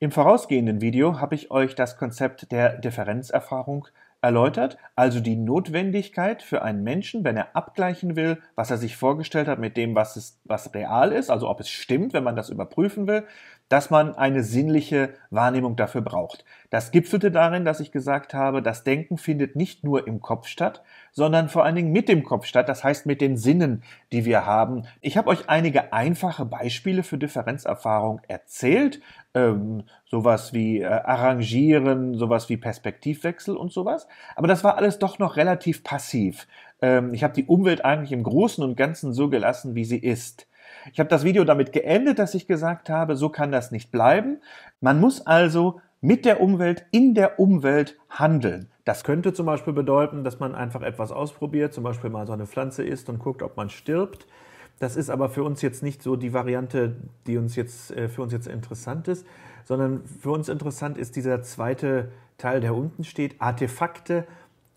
Im vorausgehenden Video habe ich euch das Konzept der Differenzerfahrung erläutert, also die Notwendigkeit für einen Menschen, wenn er abgleichen will, was er sich vorgestellt hat mit dem, was, es, was real ist, also ob es stimmt, wenn man das überprüfen will, dass man eine sinnliche Wahrnehmung dafür braucht. Das gipfelte darin, dass ich gesagt habe, das Denken findet nicht nur im Kopf statt, sondern vor allen Dingen mit dem Kopf statt, das heißt mit den Sinnen, die wir haben. Ich habe euch einige einfache Beispiele für Differenzerfahrung erzählt, ähm, sowas wie äh, Arrangieren, sowas wie Perspektivwechsel und sowas, aber das war alles doch noch relativ passiv. Ähm, ich habe die Umwelt eigentlich im Großen und Ganzen so gelassen, wie sie ist. Ich habe das Video damit geendet, dass ich gesagt habe, so kann das nicht bleiben. Man muss also mit der Umwelt in der Umwelt handeln. Das könnte zum Beispiel bedeuten, dass man einfach etwas ausprobiert, zum Beispiel mal so eine Pflanze isst und guckt, ob man stirbt. Das ist aber für uns jetzt nicht so die Variante, die uns jetzt äh, für uns jetzt interessant ist, sondern für uns interessant ist dieser zweite Teil, der unten steht, Artefakte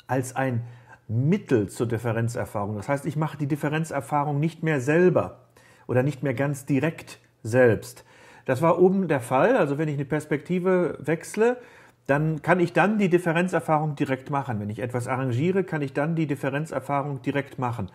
als ein Mittel zur Differenzerfahrung. Das heißt, ich mache die Differenzerfahrung nicht mehr selber, oder nicht mehr ganz direkt selbst. Das war oben der Fall. Also wenn ich eine Perspektive wechsle, dann kann ich dann die Differenzerfahrung direkt machen. Wenn ich etwas arrangiere, kann ich dann die Differenzerfahrung direkt machen.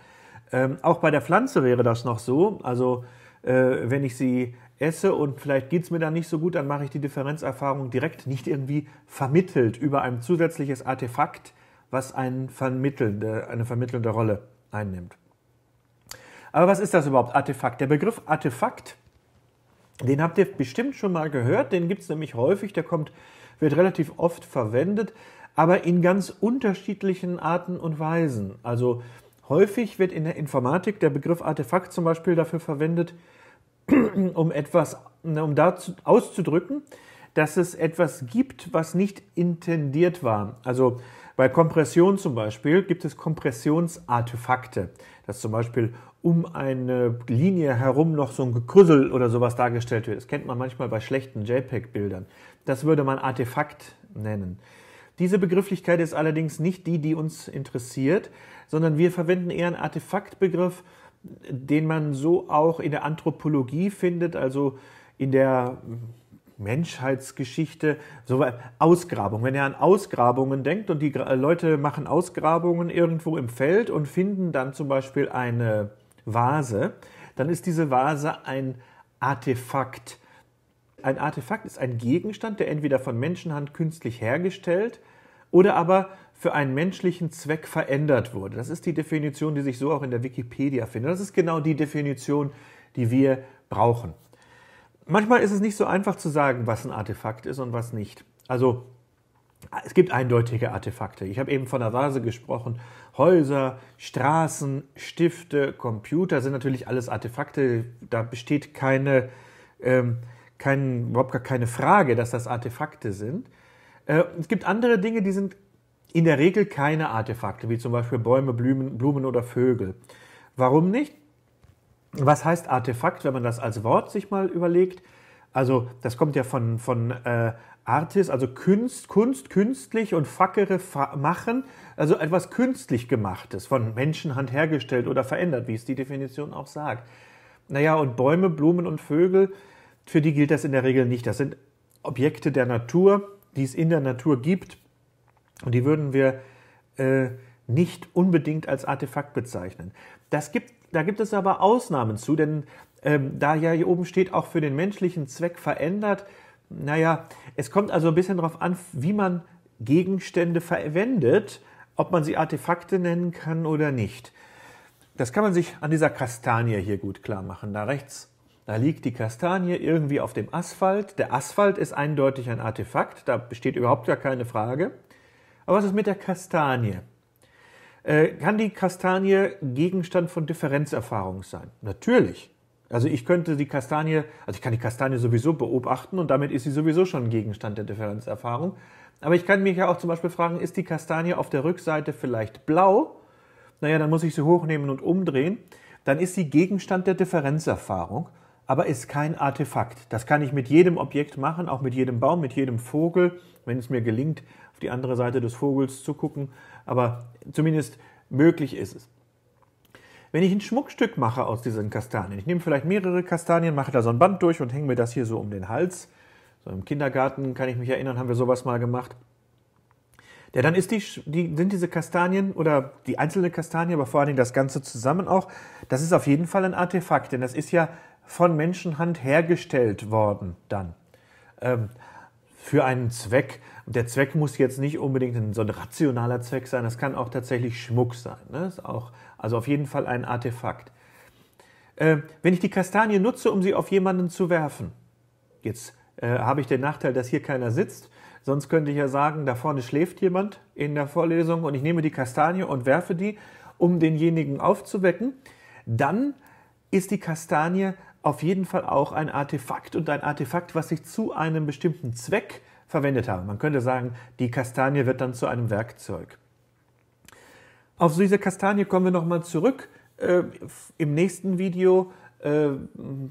Ähm, auch bei der Pflanze wäre das noch so. Also äh, wenn ich sie esse und vielleicht geht es mir dann nicht so gut, dann mache ich die Differenzerfahrung direkt, nicht irgendwie vermittelt über ein zusätzliches Artefakt, was eine vermittelnde, eine vermittelnde Rolle einnimmt. Aber was ist das überhaupt, Artefakt? Der Begriff Artefakt, den habt ihr bestimmt schon mal gehört, den gibt es nämlich häufig, der kommt, wird relativ oft verwendet, aber in ganz unterschiedlichen Arten und Weisen. Also häufig wird in der Informatik der Begriff Artefakt zum Beispiel dafür verwendet, um etwas, um dazu auszudrücken, dass es etwas gibt, was nicht intendiert war. Also bei Kompression zum Beispiel gibt es Kompressionsartefakte, dass zum Beispiel um eine Linie herum noch so ein Gekrüssel oder sowas dargestellt wird. Das kennt man manchmal bei schlechten JPEG-Bildern. Das würde man Artefakt nennen. Diese Begrifflichkeit ist allerdings nicht die, die uns interessiert, sondern wir verwenden eher einen Artefaktbegriff, den man so auch in der Anthropologie findet, also in der Menschheitsgeschichte, so Ausgrabungen. Wenn ihr an Ausgrabungen denkt und die Leute machen Ausgrabungen irgendwo im Feld und finden dann zum Beispiel eine Vase, dann ist diese Vase ein Artefakt. Ein Artefakt ist ein Gegenstand, der entweder von Menschenhand künstlich hergestellt oder aber für einen menschlichen Zweck verändert wurde. Das ist die Definition, die sich so auch in der Wikipedia findet. Das ist genau die Definition, die wir brauchen manchmal ist es nicht so einfach zu sagen, was ein Artefakt ist und was nicht. Also es gibt eindeutige Artefakte. Ich habe eben von der Vase gesprochen. Häuser, Straßen, Stifte, Computer sind natürlich alles Artefakte. Da besteht keine, ähm, kein, überhaupt gar keine Frage, dass das Artefakte sind. Äh, es gibt andere Dinge, die sind in der Regel keine Artefakte, wie zum Beispiel Bäume, Blumen, Blumen oder Vögel. Warum nicht? Was heißt Artefakt, wenn man das als Wort sich mal überlegt? Also das kommt ja von, von äh, Artis, also Kunst, Kunst, künstlich und Fackere machen, also etwas künstlich gemachtes, von Menschenhand hergestellt oder verändert, wie es die Definition auch sagt. Naja, und Bäume, Blumen und Vögel, für die gilt das in der Regel nicht. Das sind Objekte der Natur, die es in der Natur gibt und die würden wir äh, nicht unbedingt als Artefakt bezeichnen. Das gibt da gibt es aber Ausnahmen zu, denn ähm, da ja hier oben steht, auch für den menschlichen Zweck verändert, naja, es kommt also ein bisschen darauf an, wie man Gegenstände verwendet, ob man sie Artefakte nennen kann oder nicht. Das kann man sich an dieser Kastanie hier gut klar machen. Da rechts, da liegt die Kastanie irgendwie auf dem Asphalt. Der Asphalt ist eindeutig ein Artefakt, da besteht überhaupt gar keine Frage. Aber was ist mit der Kastanie? Äh, kann die Kastanie Gegenstand von Differenzerfahrung sein? Natürlich. Also ich könnte die Kastanie, also ich kann die Kastanie sowieso beobachten und damit ist sie sowieso schon Gegenstand der Differenzerfahrung. Aber ich kann mich ja auch zum Beispiel fragen, ist die Kastanie auf der Rückseite vielleicht blau? Naja, dann muss ich sie hochnehmen und umdrehen. Dann ist sie Gegenstand der Differenzerfahrung, aber ist kein Artefakt. Das kann ich mit jedem Objekt machen, auch mit jedem Baum, mit jedem Vogel, wenn es mir gelingt, die andere Seite des Vogels zu gucken, aber zumindest möglich ist es. Wenn ich ein Schmuckstück mache aus diesen Kastanien, ich nehme vielleicht mehrere Kastanien, mache da so ein Band durch und hänge mir das hier so um den Hals. So im Kindergarten kann ich mich erinnern, haben wir sowas mal gemacht. Ja, dann ist die, die, sind diese Kastanien oder die einzelne Kastanie, aber vor allen Dingen das Ganze zusammen auch, das ist auf jeden Fall ein Artefakt, denn das ist ja von Menschenhand hergestellt worden dann. Ähm, für einen Zweck, und der Zweck muss jetzt nicht unbedingt so ein rationaler Zweck sein, das kann auch tatsächlich Schmuck sein. Ne? Ist auch, also auf jeden Fall ein Artefakt. Äh, wenn ich die Kastanie nutze, um sie auf jemanden zu werfen, jetzt äh, habe ich den Nachteil, dass hier keiner sitzt, sonst könnte ich ja sagen, da vorne schläft jemand in der Vorlesung und ich nehme die Kastanie und werfe die, um denjenigen aufzuwecken, dann ist die Kastanie auf jeden Fall auch ein Artefakt und ein Artefakt, was sich zu einem bestimmten Zweck verwendet haben. Man könnte sagen, die Kastanie wird dann zu einem Werkzeug. Auf diese Kastanie kommen wir nochmal zurück äh, im nächsten Video, äh,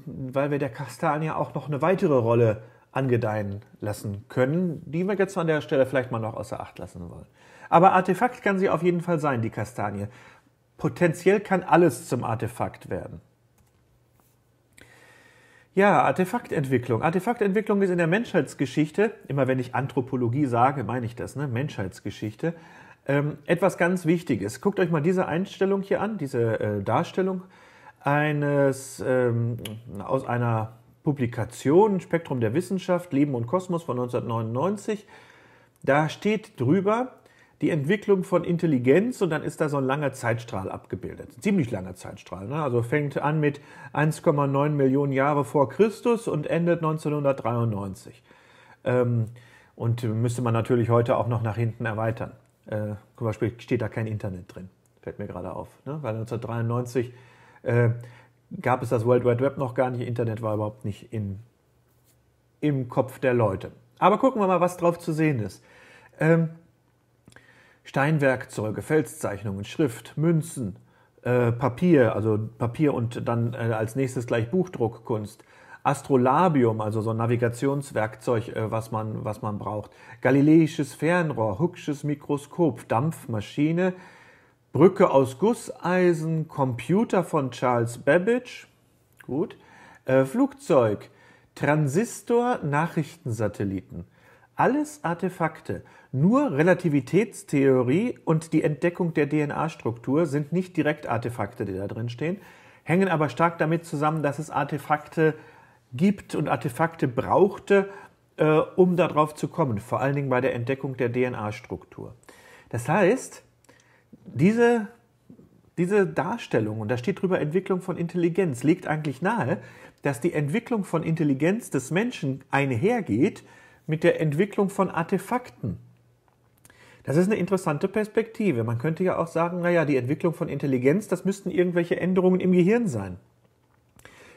weil wir der Kastanie auch noch eine weitere Rolle angedeihen lassen können, die wir jetzt an der Stelle vielleicht mal noch außer Acht lassen wollen. Aber Artefakt kann sie auf jeden Fall sein, die Kastanie. Potenziell kann alles zum Artefakt werden. Ja, Artefaktentwicklung. Artefaktentwicklung ist in der Menschheitsgeschichte, immer wenn ich Anthropologie sage, meine ich das, ne? Menschheitsgeschichte, ähm, etwas ganz Wichtiges. Guckt euch mal diese Einstellung hier an, diese äh, Darstellung eines ähm, aus einer Publikation Spektrum der Wissenschaft, Leben und Kosmos von 1999. Da steht drüber, die Entwicklung von Intelligenz und dann ist da so ein langer Zeitstrahl abgebildet. Ein ziemlich langer Zeitstrahl. Ne? Also fängt an mit 1,9 Millionen Jahre vor Christus und endet 1993. Ähm, und müsste man natürlich heute auch noch nach hinten erweitern. Äh, zum Beispiel steht da kein Internet drin. Fällt mir gerade auf. Ne? Weil 1993 äh, gab es das World Wide Web noch gar nicht. Internet war überhaupt nicht in, im Kopf der Leute. Aber gucken wir mal, was drauf zu sehen ist. Ähm, Steinwerkzeuge, Felszeichnungen, Schrift, Münzen, äh, Papier, also Papier und dann äh, als nächstes gleich Buchdruckkunst. Astrolabium, also so ein Navigationswerkzeug, äh, was, man, was man braucht. Galileisches Fernrohr, Hooksches Mikroskop, Dampfmaschine, Brücke aus Gusseisen, Computer von Charles Babbage, gut, äh, Flugzeug, Transistor, Nachrichtensatelliten. Alles Artefakte. Nur Relativitätstheorie und die Entdeckung der DNA-Struktur sind nicht direkt Artefakte, die da drin stehen, hängen aber stark damit zusammen, dass es Artefakte gibt und Artefakte brauchte, äh, um darauf zu kommen, vor allen Dingen bei der Entdeckung der DNA-Struktur. Das heißt, diese, diese Darstellung, und da steht drüber Entwicklung von Intelligenz, liegt eigentlich nahe, dass die Entwicklung von Intelligenz des Menschen einhergeht mit der Entwicklung von Artefakten. Das ist eine interessante Perspektive. Man könnte ja auch sagen, naja, die Entwicklung von Intelligenz, das müssten irgendwelche Änderungen im Gehirn sein.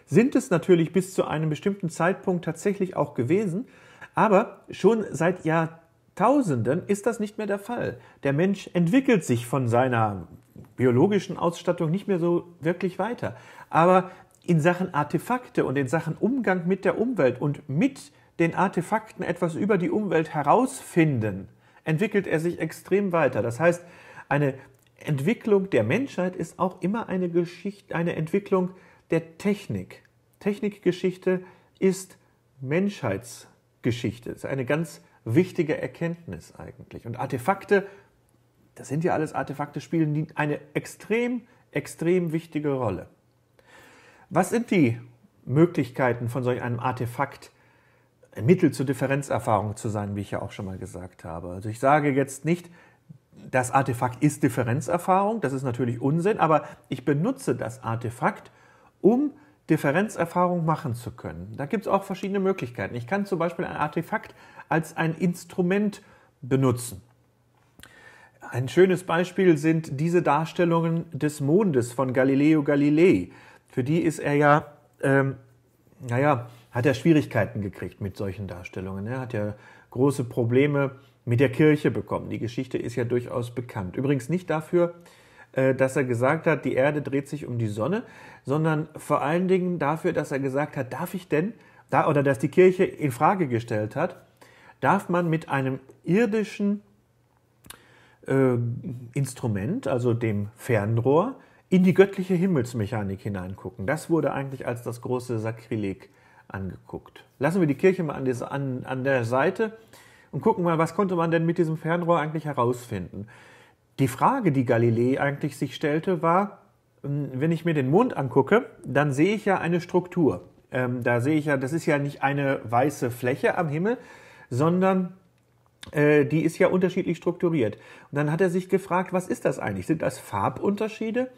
Sind es natürlich bis zu einem bestimmten Zeitpunkt tatsächlich auch gewesen, aber schon seit Jahrtausenden ist das nicht mehr der Fall. Der Mensch entwickelt sich von seiner biologischen Ausstattung nicht mehr so wirklich weiter. Aber in Sachen Artefakte und in Sachen Umgang mit der Umwelt und mit den Artefakten etwas über die Umwelt herausfinden, entwickelt er sich extrem weiter. Das heißt, eine Entwicklung der Menschheit ist auch immer eine Geschichte, eine Entwicklung der Technik. Technikgeschichte ist Menschheitsgeschichte. Das ist eine ganz wichtige Erkenntnis eigentlich. Und Artefakte, das sind ja alles Artefakte, spielen eine extrem, extrem wichtige Rolle. Was sind die Möglichkeiten von solch einem Artefakt ein Mittel zur Differenzerfahrung zu sein, wie ich ja auch schon mal gesagt habe. Also ich sage jetzt nicht, das Artefakt ist Differenzerfahrung, das ist natürlich Unsinn, aber ich benutze das Artefakt, um Differenzerfahrung machen zu können. Da gibt es auch verschiedene Möglichkeiten. Ich kann zum Beispiel ein Artefakt als ein Instrument benutzen. Ein schönes Beispiel sind diese Darstellungen des Mondes von Galileo Galilei. Für die ist er ja, ähm, naja, hat er Schwierigkeiten gekriegt mit solchen Darstellungen. Er ne? hat ja große Probleme mit der Kirche bekommen. Die Geschichte ist ja durchaus bekannt. Übrigens nicht dafür, äh, dass er gesagt hat, die Erde dreht sich um die Sonne, sondern vor allen Dingen dafür, dass er gesagt hat, darf ich denn, da, oder dass die Kirche in Frage gestellt hat, darf man mit einem irdischen äh, Instrument, also dem Fernrohr, in die göttliche Himmelsmechanik hineingucken. Das wurde eigentlich als das große Sakrileg angeguckt. Lassen wir die Kirche mal an, diese, an, an der Seite und gucken mal, was konnte man denn mit diesem Fernrohr eigentlich herausfinden. Die Frage, die Galilei eigentlich sich stellte, war, hm, wenn ich mir den Mond angucke, dann sehe ich ja eine Struktur. Ähm, da sehe ich ja, das ist ja nicht eine weiße Fläche am Himmel, sondern äh, die ist ja unterschiedlich strukturiert. Und dann hat er sich gefragt, was ist das eigentlich? Sind das Farbunterschiede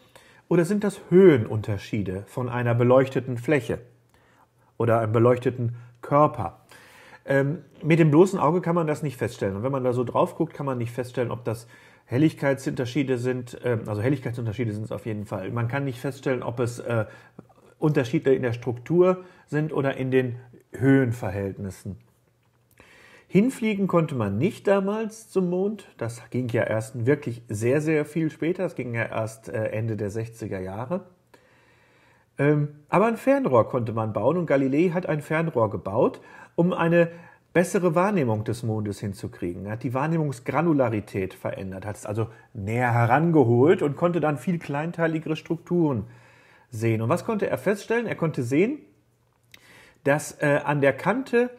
oder sind das Höhenunterschiede von einer beleuchteten Fläche? oder einem beleuchteten Körper. Ähm, mit dem bloßen Auge kann man das nicht feststellen. Und wenn man da so drauf guckt, kann man nicht feststellen, ob das Helligkeitsunterschiede sind. Ähm, also Helligkeitsunterschiede sind es auf jeden Fall. Man kann nicht feststellen, ob es äh, Unterschiede in der Struktur sind oder in den Höhenverhältnissen. Hinfliegen konnte man nicht damals zum Mond. Das ging ja erst wirklich sehr, sehr viel später. Das ging ja erst äh, Ende der 60er Jahre. Ähm, aber ein Fernrohr konnte man bauen und Galilei hat ein Fernrohr gebaut, um eine bessere Wahrnehmung des Mondes hinzukriegen. Er hat die Wahrnehmungsgranularität verändert, hat es also näher herangeholt und konnte dann viel kleinteiligere Strukturen sehen. Und was konnte er feststellen? Er konnte sehen, dass äh, an der Kante,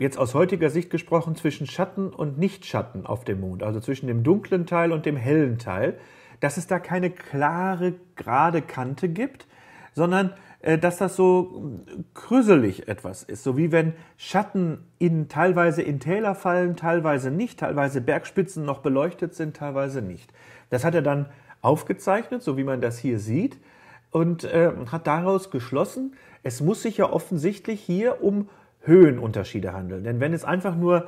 jetzt aus heutiger Sicht gesprochen, zwischen Schatten und Nichtschatten auf dem Mond, also zwischen dem dunklen Teil und dem hellen Teil, dass es da keine klare, gerade Kante gibt, sondern äh, dass das so krüsselig etwas ist, so wie wenn Schatten in, teilweise in Täler fallen, teilweise nicht, teilweise Bergspitzen noch beleuchtet sind, teilweise nicht. Das hat er dann aufgezeichnet, so wie man das hier sieht, und äh, hat daraus geschlossen, es muss sich ja offensichtlich hier um Höhenunterschiede handeln. Denn wenn es einfach nur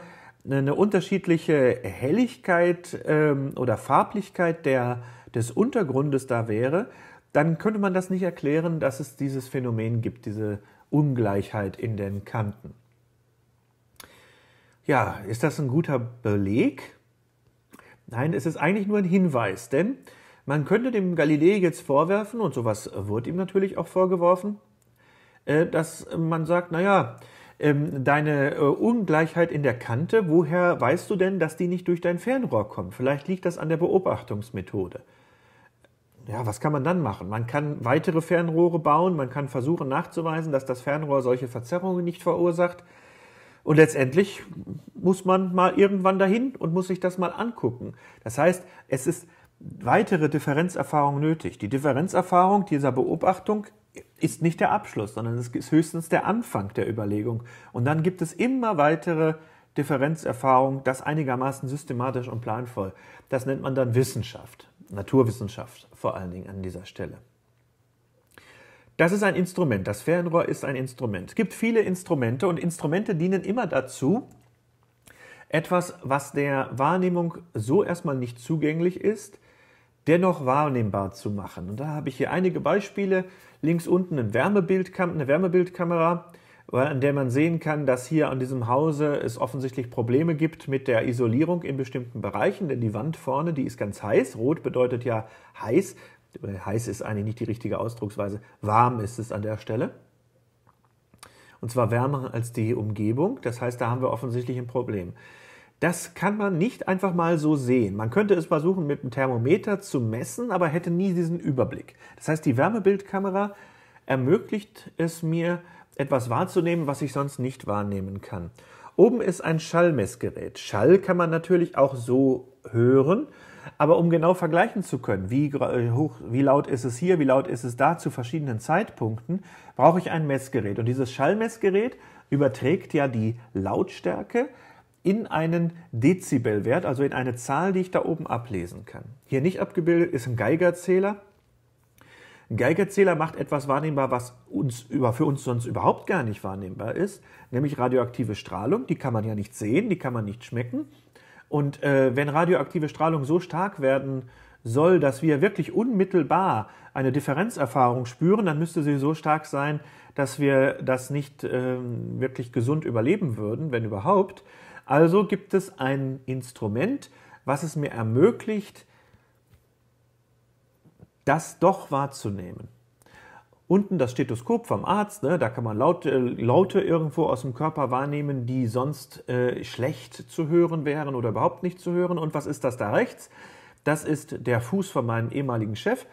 eine unterschiedliche Helligkeit ähm, oder Farblichkeit der, des Untergrundes da wäre, dann könnte man das nicht erklären, dass es dieses Phänomen gibt, diese Ungleichheit in den Kanten. Ja, ist das ein guter Beleg? Nein, es ist eigentlich nur ein Hinweis, denn man könnte dem Galilei jetzt vorwerfen, und sowas wird ihm natürlich auch vorgeworfen, äh, dass man sagt, naja, ähm, deine äh, Ungleichheit in der Kante, woher weißt du denn, dass die nicht durch dein Fernrohr kommt? Vielleicht liegt das an der Beobachtungsmethode ja, was kann man dann machen? Man kann weitere Fernrohre bauen, man kann versuchen nachzuweisen, dass das Fernrohr solche Verzerrungen nicht verursacht. Und letztendlich muss man mal irgendwann dahin und muss sich das mal angucken. Das heißt, es ist weitere Differenzerfahrung nötig. Die Differenzerfahrung dieser Beobachtung ist nicht der Abschluss, sondern es ist höchstens der Anfang der Überlegung. Und dann gibt es immer weitere Differenzerfahrungen, das einigermaßen systematisch und planvoll. Das nennt man dann Wissenschaft. Naturwissenschaft vor allen Dingen an dieser Stelle. Das ist ein Instrument. Das Fernrohr ist ein Instrument. Es gibt viele Instrumente und Instrumente dienen immer dazu, etwas, was der Wahrnehmung so erstmal nicht zugänglich ist, dennoch wahrnehmbar zu machen. Und da habe ich hier einige Beispiele. Links unten ein Wärmebildkam eine Wärmebildkamera, an der man sehen kann, dass hier an diesem Hause es offensichtlich Probleme gibt mit der Isolierung in bestimmten Bereichen, denn die Wand vorne, die ist ganz heiß. Rot bedeutet ja heiß. Äh, heiß ist eigentlich nicht die richtige Ausdrucksweise. Warm ist es an der Stelle. Und zwar wärmer als die Umgebung. Das heißt, da haben wir offensichtlich ein Problem. Das kann man nicht einfach mal so sehen. Man könnte es versuchen, mit einem Thermometer zu messen, aber hätte nie diesen Überblick. Das heißt, die Wärmebildkamera ermöglicht es mir, etwas wahrzunehmen, was ich sonst nicht wahrnehmen kann. Oben ist ein Schallmessgerät. Schall kann man natürlich auch so hören, aber um genau vergleichen zu können, wie, äh, hoch, wie laut ist es hier, wie laut ist es da zu verschiedenen Zeitpunkten, brauche ich ein Messgerät. Und dieses Schallmessgerät überträgt ja die Lautstärke in einen Dezibelwert, also in eine Zahl, die ich da oben ablesen kann. Hier nicht abgebildet ist ein Geigerzähler, ein Geigerzähler macht etwas wahrnehmbar, was uns über, für uns sonst überhaupt gar nicht wahrnehmbar ist, nämlich radioaktive Strahlung. Die kann man ja nicht sehen, die kann man nicht schmecken. Und äh, wenn radioaktive Strahlung so stark werden soll, dass wir wirklich unmittelbar eine Differenzerfahrung spüren, dann müsste sie so stark sein, dass wir das nicht ähm, wirklich gesund überleben würden, wenn überhaupt. Also gibt es ein Instrument, was es mir ermöglicht, das doch wahrzunehmen. Unten das Stethoskop vom Arzt, ne, da kann man Laute, Laute irgendwo aus dem Körper wahrnehmen, die sonst äh, schlecht zu hören wären oder überhaupt nicht zu hören. Und was ist das da rechts? Das ist der Fuß von meinem ehemaligen Chef.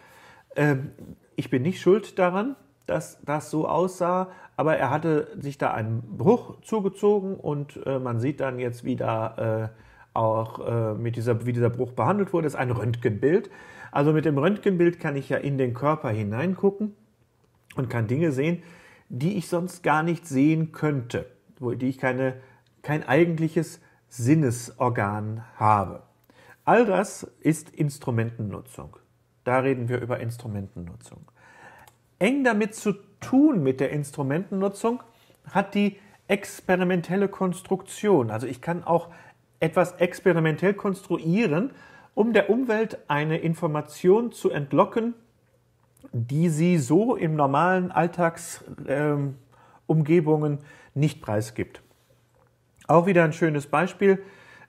Ähm, ich bin nicht schuld daran, dass das so aussah, aber er hatte sich da einen Bruch zugezogen und äh, man sieht dann jetzt, wie da äh, auch äh, mit dieser, wie dieser Bruch behandelt wurde. Das ist ein Röntgenbild. Also mit dem Röntgenbild kann ich ja in den Körper hineingucken und kann Dinge sehen, die ich sonst gar nicht sehen könnte, wo, die ich keine, kein eigentliches Sinnesorgan habe. All das ist Instrumentennutzung. Da reden wir über Instrumentennutzung. Eng damit zu tun mit der Instrumentennutzung hat die experimentelle Konstruktion. Also ich kann auch etwas experimentell konstruieren, um der Umwelt eine Information zu entlocken, die sie so im normalen Alltagsumgebungen ähm, nicht preisgibt. Auch wieder ein schönes Beispiel.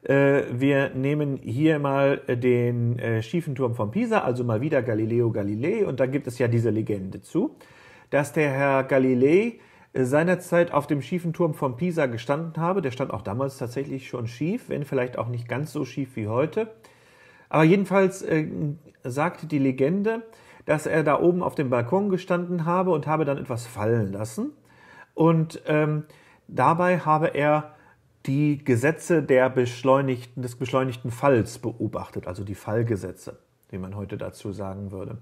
Äh, wir nehmen hier mal den äh, schiefen Turm von Pisa, also mal wieder Galileo Galilei. Und da gibt es ja diese Legende zu, dass der Herr Galilei äh, seinerzeit auf dem schiefen Turm von Pisa gestanden habe. Der stand auch damals tatsächlich schon schief, wenn vielleicht auch nicht ganz so schief wie heute. Aber jedenfalls äh, sagte die Legende, dass er da oben auf dem Balkon gestanden habe und habe dann etwas fallen lassen. Und ähm, dabei habe er die Gesetze der beschleunigten, des beschleunigten Falls beobachtet, also die Fallgesetze, wie man heute dazu sagen würde.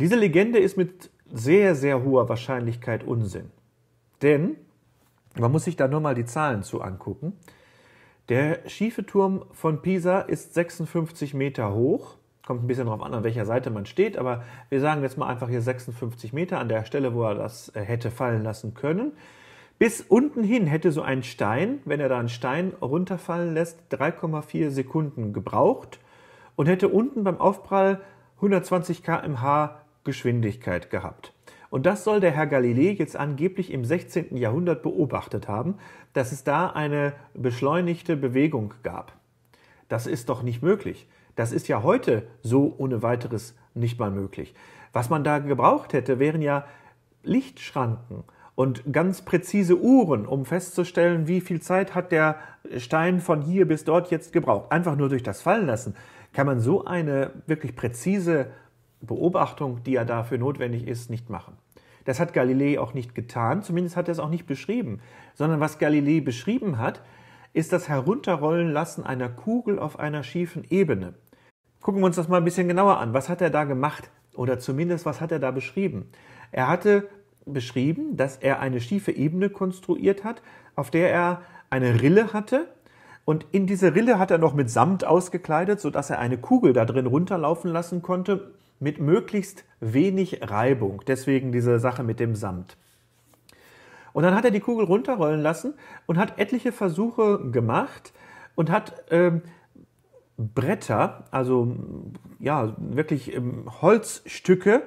Diese Legende ist mit sehr, sehr hoher Wahrscheinlichkeit Unsinn. Denn man muss sich da nur mal die Zahlen zu angucken. Der schiefe Turm von Pisa ist 56 Meter hoch. Kommt ein bisschen darauf an, an welcher Seite man steht, aber wir sagen jetzt mal einfach hier 56 Meter an der Stelle, wo er das äh, hätte fallen lassen können. Bis unten hin hätte so ein Stein, wenn er da einen Stein runterfallen lässt, 3,4 Sekunden gebraucht und hätte unten beim Aufprall 120 km/h Geschwindigkeit gehabt. Und das soll der Herr Galilei jetzt angeblich im 16. Jahrhundert beobachtet haben, dass es da eine beschleunigte Bewegung gab. Das ist doch nicht möglich. Das ist ja heute so ohne weiteres nicht mal möglich. Was man da gebraucht hätte, wären ja Lichtschranken und ganz präzise Uhren, um festzustellen, wie viel Zeit hat der Stein von hier bis dort jetzt gebraucht. Einfach nur durch das Fallenlassen kann man so eine wirklich präzise Beobachtung, die ja dafür notwendig ist, nicht machen. Das hat Galilei auch nicht getan, zumindest hat er es auch nicht beschrieben, sondern was Galilei beschrieben hat, ist das Herunterrollen lassen einer Kugel auf einer schiefen Ebene. Gucken wir uns das mal ein bisschen genauer an. Was hat er da gemacht? Oder zumindest, was hat er da beschrieben? Er hatte beschrieben, dass er eine schiefe Ebene konstruiert hat, auf der er eine Rille hatte. Und in diese Rille hat er noch mit Samt ausgekleidet, sodass er eine Kugel da drin runterlaufen lassen konnte mit möglichst wenig Reibung. Deswegen diese Sache mit dem Samt. Und dann hat er die Kugel runterrollen lassen und hat etliche Versuche gemacht und hat ähm, Bretter, also ja, wirklich ähm, Holzstücke,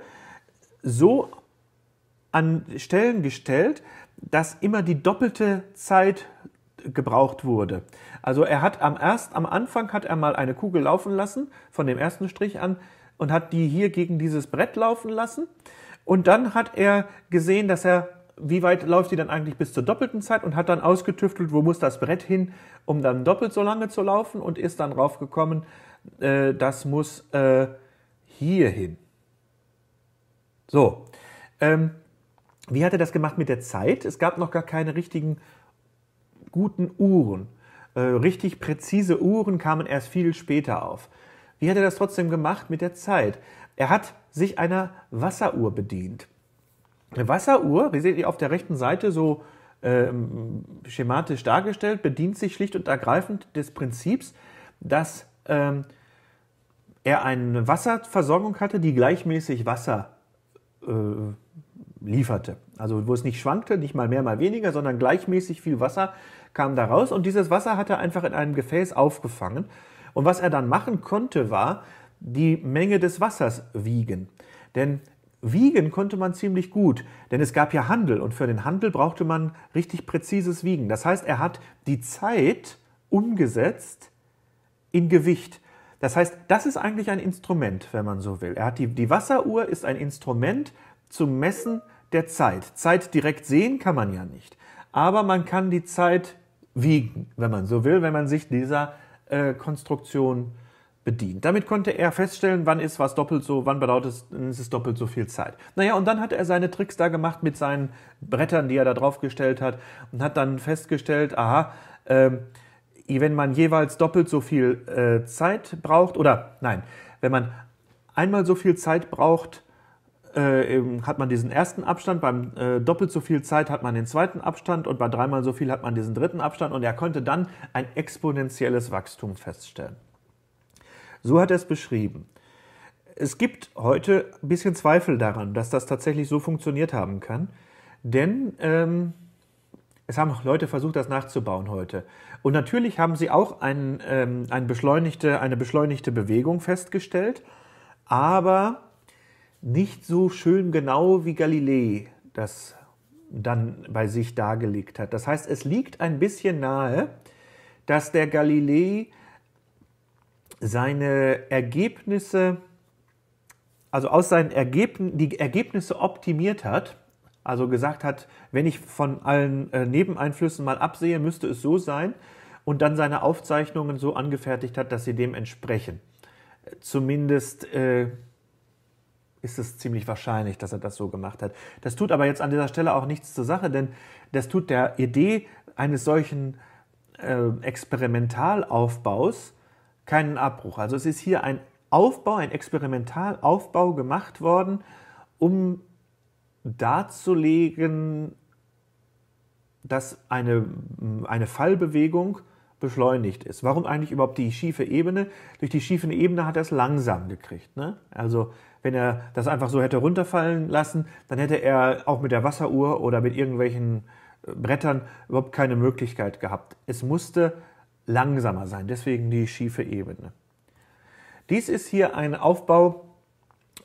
so an Stellen gestellt, dass immer die doppelte Zeit gebraucht wurde. Also er hat am erst am Anfang hat er mal eine Kugel laufen lassen von dem ersten Strich an und hat die hier gegen dieses Brett laufen lassen. Und dann hat er gesehen, dass er, wie weit läuft die dann eigentlich bis zur doppelten Zeit und hat dann ausgetüftelt, wo muss das Brett hin, um dann doppelt so lange zu laufen und ist dann raufgekommen, äh, das muss äh, hier hin. So. Ähm, wie hat er das gemacht mit der Zeit? Es gab noch gar keine richtigen guten Uhren. Äh, richtig präzise Uhren kamen erst viel später auf. Wie hat er das trotzdem gemacht mit der Zeit? Er hat sich einer Wasseruhr bedient. Eine Wasseruhr, wie seht ihr auf der rechten Seite so ähm, schematisch dargestellt, bedient sich schlicht und ergreifend des Prinzips, dass ähm, er eine Wasserversorgung hatte, die gleichmäßig Wasser äh, lieferte. Also wo es nicht schwankte, nicht mal mehr, mal weniger, sondern gleichmäßig viel Wasser kam da raus. Und dieses Wasser hat er einfach in einem Gefäß aufgefangen und was er dann machen konnte, war die Menge des Wassers wiegen. Denn wiegen konnte man ziemlich gut, denn es gab ja Handel und für den Handel brauchte man richtig präzises Wiegen. Das heißt, er hat die Zeit umgesetzt in Gewicht. Das heißt, das ist eigentlich ein Instrument, wenn man so will. Er hat die, die Wasseruhr ist ein Instrument zum Messen der Zeit. Zeit direkt sehen kann man ja nicht, aber man kann die Zeit wiegen, wenn man so will, wenn man sich dieser äh, Konstruktion bedient. Damit konnte er feststellen, wann ist was doppelt so, wann bedauert es, ist es doppelt so viel Zeit. Naja, und dann hat er seine Tricks da gemacht mit seinen Brettern, die er da draufgestellt hat und hat dann festgestellt, aha, äh, wenn man jeweils doppelt so viel äh, Zeit braucht, oder nein, wenn man einmal so viel Zeit braucht, äh, hat man diesen ersten Abstand, beim äh, doppelt so viel Zeit hat man den zweiten Abstand und bei dreimal so viel hat man diesen dritten Abstand und er konnte dann ein exponentielles Wachstum feststellen. So hat er es beschrieben. Es gibt heute ein bisschen Zweifel daran, dass das tatsächlich so funktioniert haben kann, denn ähm, es haben Leute versucht, das nachzubauen heute. Und natürlich haben sie auch ein, ähm, ein beschleunigte, eine beschleunigte Bewegung festgestellt, aber nicht so schön genau wie Galilei das dann bei sich dargelegt hat. Das heißt, es liegt ein bisschen nahe, dass der Galilei seine Ergebnisse, also aus seinen Ergebnissen, die Ergebnisse optimiert hat, also gesagt hat, wenn ich von allen äh, Nebeneinflüssen mal absehe, müsste es so sein und dann seine Aufzeichnungen so angefertigt hat, dass sie dem entsprechen. Zumindest äh, ist es ziemlich wahrscheinlich, dass er das so gemacht hat. Das tut aber jetzt an dieser Stelle auch nichts zur Sache, denn das tut der Idee eines solchen äh, Experimentalaufbaus keinen Abbruch. Also es ist hier ein Aufbau, ein Experimentalaufbau gemacht worden, um darzulegen, dass eine, eine Fallbewegung beschleunigt ist. Warum eigentlich überhaupt die schiefe Ebene? Durch die schiefe Ebene hat er es langsam gekriegt. Ne? Also wenn er das einfach so hätte runterfallen lassen, dann hätte er auch mit der Wasseruhr oder mit irgendwelchen äh, Brettern überhaupt keine Möglichkeit gehabt. Es musste langsamer sein, deswegen die schiefe Ebene. Dies ist hier ein Aufbau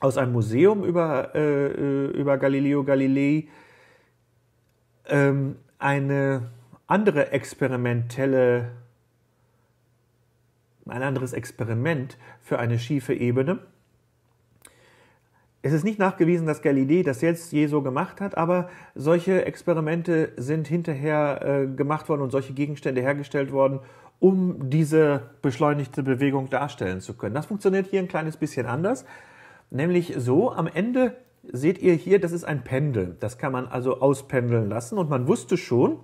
aus einem Museum über, äh, äh über Galileo Galilei. Ähm, eine andere experimentelle ein anderes Experiment für eine schiefe Ebene. Es ist nicht nachgewiesen, dass Galilei das jetzt je so gemacht hat, aber solche Experimente sind hinterher äh, gemacht worden und solche Gegenstände hergestellt worden, um diese beschleunigte Bewegung darstellen zu können. Das funktioniert hier ein kleines bisschen anders, nämlich so, am Ende seht ihr hier, das ist ein Pendel. Das kann man also auspendeln lassen und man wusste schon,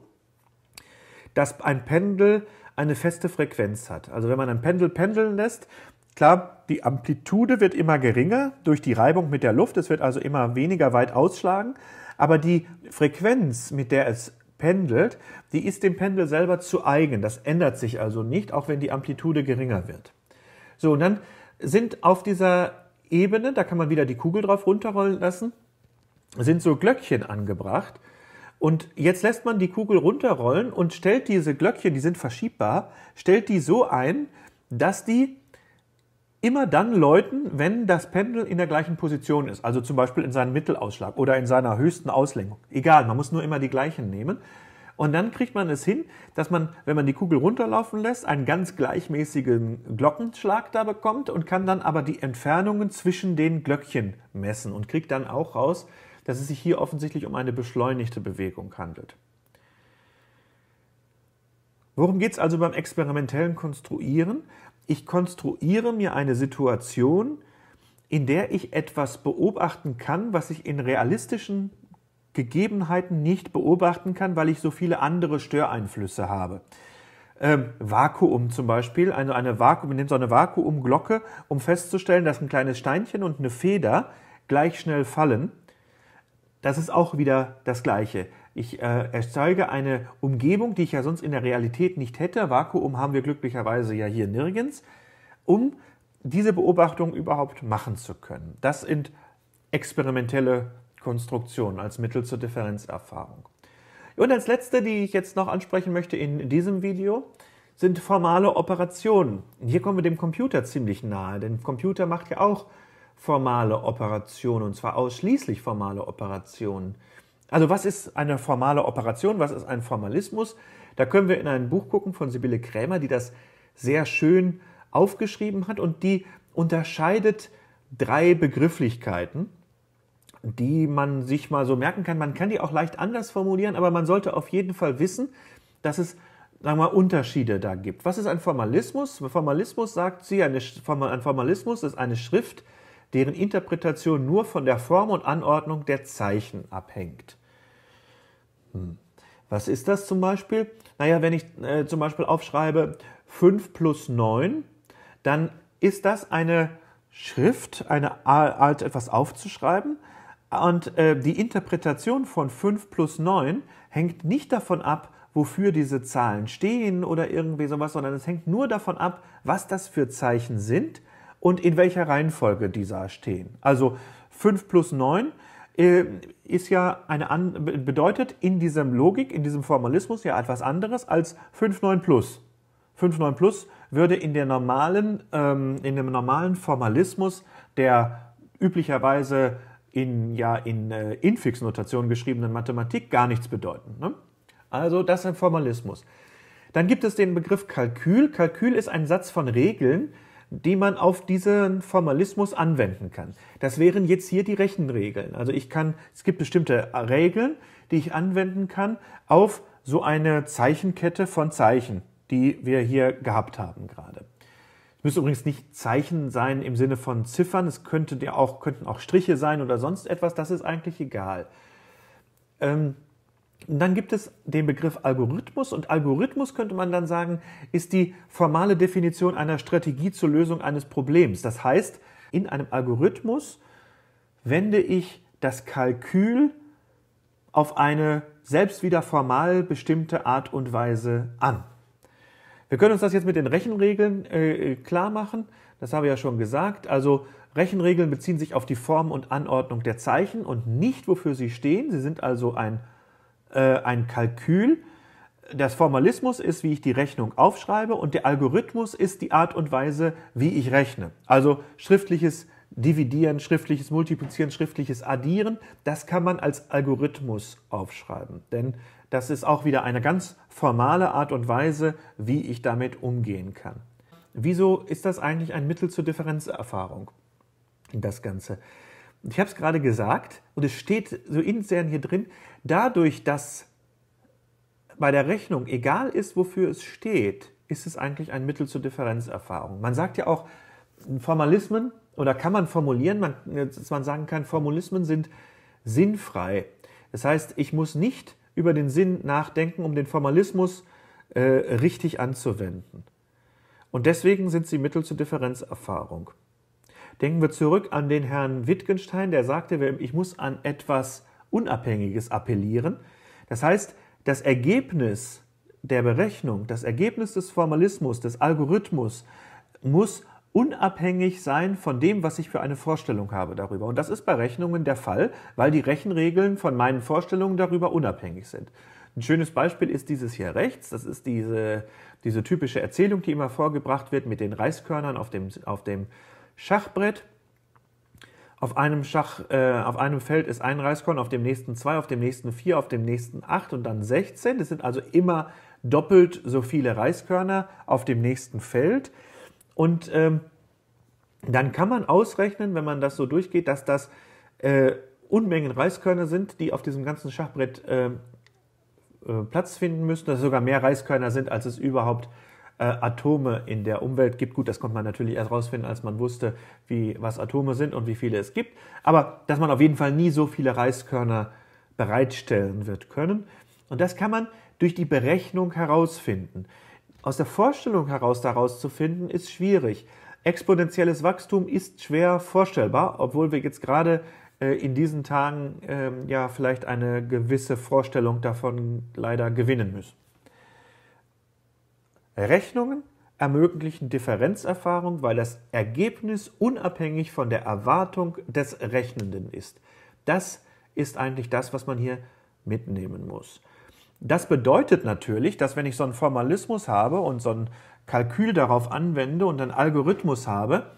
dass ein Pendel eine feste Frequenz hat. Also wenn man ein Pendel pendeln lässt, klar, die Amplitude wird immer geringer durch die Reibung mit der Luft, es wird also immer weniger weit ausschlagen, aber die Frequenz, mit der es pendelt, die ist dem Pendel selber zu eigen. Das ändert sich also nicht, auch wenn die Amplitude geringer wird. So, und dann sind auf dieser Ebene, da kann man wieder die Kugel drauf runterrollen lassen, sind so Glöckchen angebracht und jetzt lässt man die Kugel runterrollen und stellt diese Glöckchen, die sind verschiebbar, stellt die so ein, dass die immer dann läuten, wenn das Pendel in der gleichen Position ist. Also zum Beispiel in seinem Mittelausschlag oder in seiner höchsten Auslenkung. Egal, man muss nur immer die gleichen nehmen. Und dann kriegt man es hin, dass man, wenn man die Kugel runterlaufen lässt, einen ganz gleichmäßigen Glockenschlag da bekommt und kann dann aber die Entfernungen zwischen den Glöckchen messen und kriegt dann auch raus, dass es sich hier offensichtlich um eine beschleunigte Bewegung handelt. Worum geht es also beim experimentellen Konstruieren? Ich konstruiere mir eine Situation, in der ich etwas beobachten kann, was ich in realistischen Gegebenheiten nicht beobachten kann, weil ich so viele andere Störeinflüsse habe. Ähm, Vakuum zum Beispiel, also eine Vakuum, wir nehmen so eine Vakuumglocke, um festzustellen, dass ein kleines Steinchen und eine Feder gleich schnell fallen das ist auch wieder das Gleiche. Ich äh, erzeuge eine Umgebung, die ich ja sonst in der Realität nicht hätte. Vakuum haben wir glücklicherweise ja hier nirgends, um diese Beobachtung überhaupt machen zu können. Das sind experimentelle Konstruktionen als Mittel zur Differenzerfahrung. Und als letzte, die ich jetzt noch ansprechen möchte in diesem Video, sind formale Operationen. Und hier kommen wir dem Computer ziemlich nahe, denn Computer macht ja auch formale Operationen, und zwar ausschließlich formale Operationen. Also was ist eine formale Operation, was ist ein Formalismus? Da können wir in ein Buch gucken von Sibylle Krämer, die das sehr schön aufgeschrieben hat und die unterscheidet drei Begrifflichkeiten, die man sich mal so merken kann. Man kann die auch leicht anders formulieren, aber man sollte auf jeden Fall wissen, dass es sagen wir, Unterschiede da gibt. Was ist ein Formalismus? Formalismus sagt sie, ein Formalismus ist eine Schrift, deren Interpretation nur von der Form und Anordnung der Zeichen abhängt. Hm. Was ist das zum Beispiel? Naja, wenn ich äh, zum Beispiel aufschreibe 5 plus 9, dann ist das eine Schrift, eine Art, etwas aufzuschreiben. Und äh, die Interpretation von 5 plus 9 hängt nicht davon ab, wofür diese Zahlen stehen oder irgendwie sowas, sondern es hängt nur davon ab, was das für Zeichen sind und in welcher Reihenfolge dieser stehen. Also 5 plus 9 äh, ist ja eine bedeutet in diesem Logik, in diesem Formalismus ja etwas anderes als 5, 9 plus. 5, 9 plus würde in, der normalen, ähm, in dem normalen Formalismus, der üblicherweise in, ja, in äh, Infix-Notation geschriebenen Mathematik gar nichts bedeuten. Ne? Also das ist ein Formalismus. Dann gibt es den Begriff Kalkül. Kalkül ist ein Satz von Regeln, die man auf diesen Formalismus anwenden kann. Das wären jetzt hier die Rechenregeln. Also ich kann, es gibt bestimmte Regeln, die ich anwenden kann auf so eine Zeichenkette von Zeichen, die wir hier gehabt haben gerade. Es müssen übrigens nicht Zeichen sein im Sinne von Ziffern. Es könnte auch, könnten auch Striche sein oder sonst etwas. Das ist eigentlich egal. Ähm, und dann gibt es den Begriff Algorithmus und Algorithmus könnte man dann sagen, ist die formale Definition einer Strategie zur Lösung eines Problems. Das heißt, in einem Algorithmus wende ich das Kalkül auf eine selbst wieder formal bestimmte Art und Weise an. Wir können uns das jetzt mit den Rechenregeln äh, äh klar machen. Das habe ich ja schon gesagt. Also Rechenregeln beziehen sich auf die Form und Anordnung der Zeichen und nicht, wofür sie stehen. Sie sind also ein äh, ein Kalkül. Das Formalismus ist, wie ich die Rechnung aufschreibe und der Algorithmus ist die Art und Weise, wie ich rechne. Also schriftliches Dividieren, schriftliches Multiplizieren, schriftliches Addieren, das kann man als Algorithmus aufschreiben. Denn das ist auch wieder eine ganz formale Art und Weise, wie ich damit umgehen kann. Wieso ist das eigentlich ein Mittel zur Differenzerfahrung, das Ganze? Und ich habe es gerade gesagt und es steht so intern hier drin, dadurch, dass bei der Rechnung egal ist, wofür es steht, ist es eigentlich ein Mittel zur Differenzerfahrung. Man sagt ja auch, Formalismen oder kann man formulieren, man, dass man sagen kann, Formalismen sind sinnfrei. Das heißt, ich muss nicht über den Sinn nachdenken, um den Formalismus äh, richtig anzuwenden. Und deswegen sind sie Mittel zur Differenzerfahrung. Denken wir zurück an den Herrn Wittgenstein, der sagte, ich muss an etwas Unabhängiges appellieren. Das heißt, das Ergebnis der Berechnung, das Ergebnis des Formalismus, des Algorithmus muss unabhängig sein von dem, was ich für eine Vorstellung habe darüber. Und das ist bei Rechnungen der Fall, weil die Rechenregeln von meinen Vorstellungen darüber unabhängig sind. Ein schönes Beispiel ist dieses hier rechts. Das ist diese, diese typische Erzählung, die immer vorgebracht wird mit den Reiskörnern auf dem, auf dem Schachbrett. Auf einem, Schach, äh, auf einem Feld ist ein Reiskorn, auf dem nächsten zwei, auf dem nächsten vier, auf dem nächsten acht und dann 16. Das sind also immer doppelt so viele Reiskörner auf dem nächsten Feld. Und ähm, dann kann man ausrechnen, wenn man das so durchgeht, dass das äh, Unmengen Reiskörner sind, die auf diesem ganzen Schachbrett ähm, äh, Platz finden müssen, dass es sogar mehr Reiskörner sind, als es überhaupt äh, Atome in der Umwelt gibt. Gut, das konnte man natürlich erst rausfinden, als man wusste, wie, was Atome sind und wie viele es gibt. Aber dass man auf jeden Fall nie so viele Reiskörner bereitstellen wird können. Und das kann man durch die Berechnung herausfinden. Aus der Vorstellung heraus daraus zu finden, ist schwierig. Exponentielles Wachstum ist schwer vorstellbar, obwohl wir jetzt gerade äh, in diesen Tagen ähm, ja vielleicht eine gewisse Vorstellung davon leider gewinnen müssen. Rechnungen ermöglichen Differenzerfahrung, weil das Ergebnis unabhängig von der Erwartung des Rechnenden ist. Das ist eigentlich das, was man hier mitnehmen muss. Das bedeutet natürlich, dass wenn ich so einen Formalismus habe und so ein Kalkül darauf anwende und einen Algorithmus habe,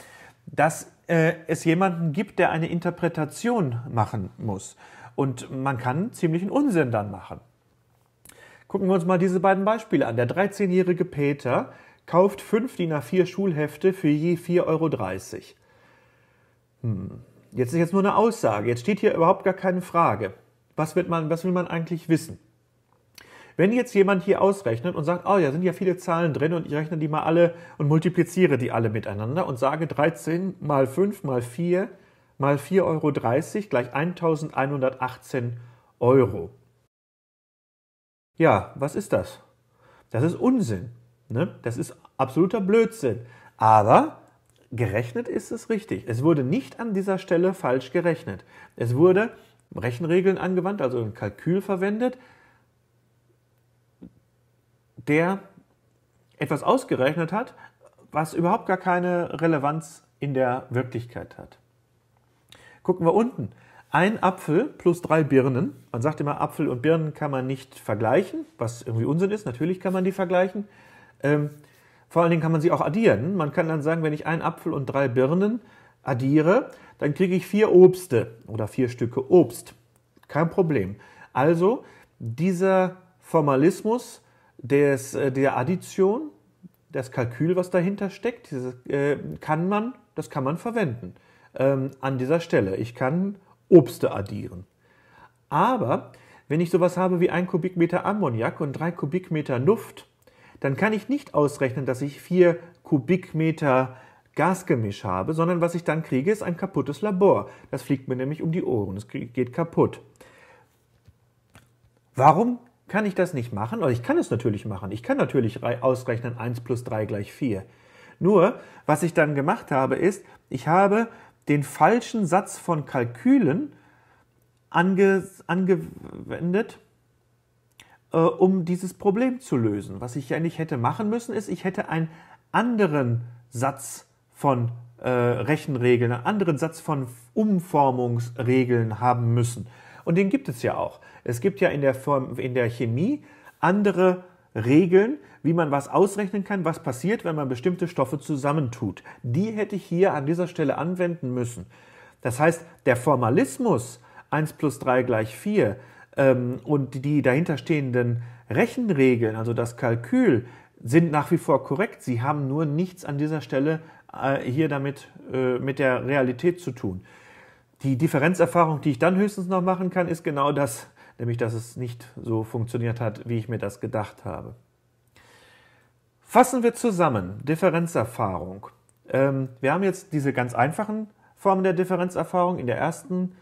dass äh, es jemanden gibt, der eine Interpretation machen muss. Und man kann ziemlichen Unsinn dann machen. Gucken wir uns mal diese beiden Beispiele an. Der 13-jährige Peter kauft fünf DIN A4 Schulhefte für je 4,30 Euro. Hm. Jetzt ist jetzt nur eine Aussage. Jetzt steht hier überhaupt gar keine Frage. Was, wird man, was will man eigentlich wissen? Wenn jetzt jemand hier ausrechnet und sagt, oh, da sind ja viele Zahlen drin und ich rechne die mal alle und multipliziere die alle miteinander und sage 13 mal 5 mal 4 mal 4,30 Euro gleich 1118 Euro. Ja, was ist das? Das ist Unsinn. Ne? Das ist absoluter Blödsinn. Aber gerechnet ist es richtig. Es wurde nicht an dieser Stelle falsch gerechnet. Es wurde Rechenregeln angewandt, also ein Kalkül verwendet, der etwas ausgerechnet hat, was überhaupt gar keine Relevanz in der Wirklichkeit hat. Gucken wir unten ein Apfel plus drei Birnen. Man sagt immer, Apfel und Birnen kann man nicht vergleichen, was irgendwie Unsinn ist. Natürlich kann man die vergleichen. Ähm, vor allen Dingen kann man sie auch addieren. Man kann dann sagen, wenn ich einen Apfel und drei Birnen addiere, dann kriege ich vier Obste oder vier Stücke Obst. Kein Problem. Also dieser Formalismus des, äh, der Addition, das Kalkül, was dahinter steckt, dieses, äh, kann man, das kann man verwenden ähm, an dieser Stelle. Ich kann Obste addieren. Aber wenn ich sowas habe wie 1 Kubikmeter Ammoniak und 3 Kubikmeter Luft, dann kann ich nicht ausrechnen, dass ich 4 Kubikmeter Gasgemisch habe, sondern was ich dann kriege, ist ein kaputtes Labor. Das fliegt mir nämlich um die Ohren, es geht kaputt. Warum kann ich das nicht machen? Oder ich kann es natürlich machen. Ich kann natürlich ausrechnen, 1 plus 3 gleich 4. Nur, was ich dann gemacht habe, ist, ich habe den falschen Satz von Kalkülen ange, angewendet, äh, um dieses Problem zu lösen. Was ich ja nicht hätte machen müssen, ist, ich hätte einen anderen Satz von äh, Rechenregeln, einen anderen Satz von Umformungsregeln haben müssen. Und den gibt es ja auch. Es gibt ja in der, Form, in der Chemie andere Regeln, wie man was ausrechnen kann, was passiert, wenn man bestimmte Stoffe zusammentut. Die hätte ich hier an dieser Stelle anwenden müssen. Das heißt, der Formalismus 1 plus 3 gleich 4 ähm, und die dahinterstehenden Rechenregeln, also das Kalkül, sind nach wie vor korrekt. Sie haben nur nichts an dieser Stelle äh, hier damit äh, mit der Realität zu tun. Die Differenzerfahrung, die ich dann höchstens noch machen kann, ist genau das, nämlich dass es nicht so funktioniert hat, wie ich mir das gedacht habe. Fassen wir zusammen, Differenzerfahrung. Ähm, wir haben jetzt diese ganz einfachen Formen der Differenzerfahrung in, der ersten,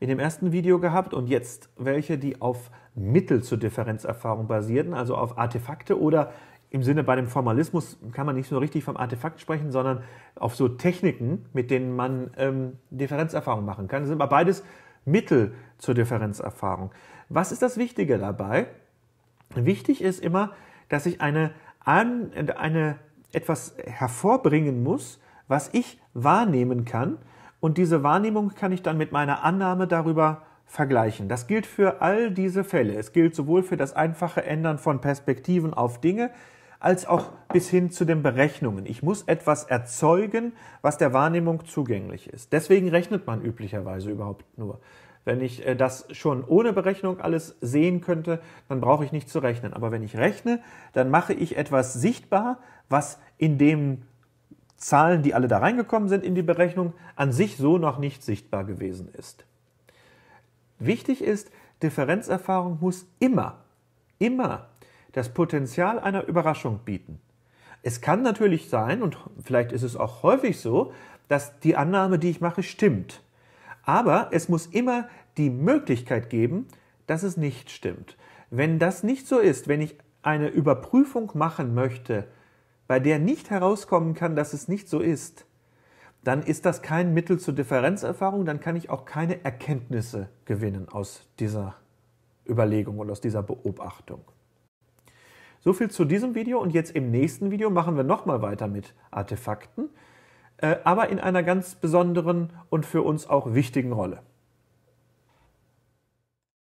in dem ersten Video gehabt und jetzt welche, die auf Mittel zur Differenzerfahrung basierten, also auf Artefakte oder im Sinne bei dem Formalismus kann man nicht so richtig vom Artefakt sprechen, sondern auf so Techniken, mit denen man ähm, Differenzerfahrung machen kann. Das sind aber beides Mittel zur Differenzerfahrung. Was ist das Wichtige dabei? Wichtig ist immer, dass ich eine an, eine, etwas hervorbringen muss, was ich wahrnehmen kann. Und diese Wahrnehmung kann ich dann mit meiner Annahme darüber vergleichen. Das gilt für all diese Fälle. Es gilt sowohl für das einfache Ändern von Perspektiven auf Dinge, als auch bis hin zu den Berechnungen. Ich muss etwas erzeugen, was der Wahrnehmung zugänglich ist. Deswegen rechnet man üblicherweise überhaupt nur. Wenn ich äh, das schon ohne Berechnung alles sehen könnte, dann brauche ich nicht zu rechnen. Aber wenn ich rechne, dann mache ich etwas sichtbar, was in den Zahlen, die alle da reingekommen sind in die Berechnung, an sich so noch nicht sichtbar gewesen ist. Wichtig ist, Differenzerfahrung muss immer, immer das Potenzial einer Überraschung bieten. Es kann natürlich sein, und vielleicht ist es auch häufig so, dass die Annahme, die ich mache, stimmt. Aber es muss immer die Möglichkeit geben, dass es nicht stimmt. Wenn das nicht so ist, wenn ich eine Überprüfung machen möchte, bei der nicht herauskommen kann, dass es nicht so ist, dann ist das kein Mittel zur Differenzerfahrung, dann kann ich auch keine Erkenntnisse gewinnen aus dieser Überlegung und aus dieser Beobachtung. So viel zu diesem Video und jetzt im nächsten Video machen wir nochmal weiter mit Artefakten. Äh, aber in einer ganz besonderen und für uns auch wichtigen Rolle.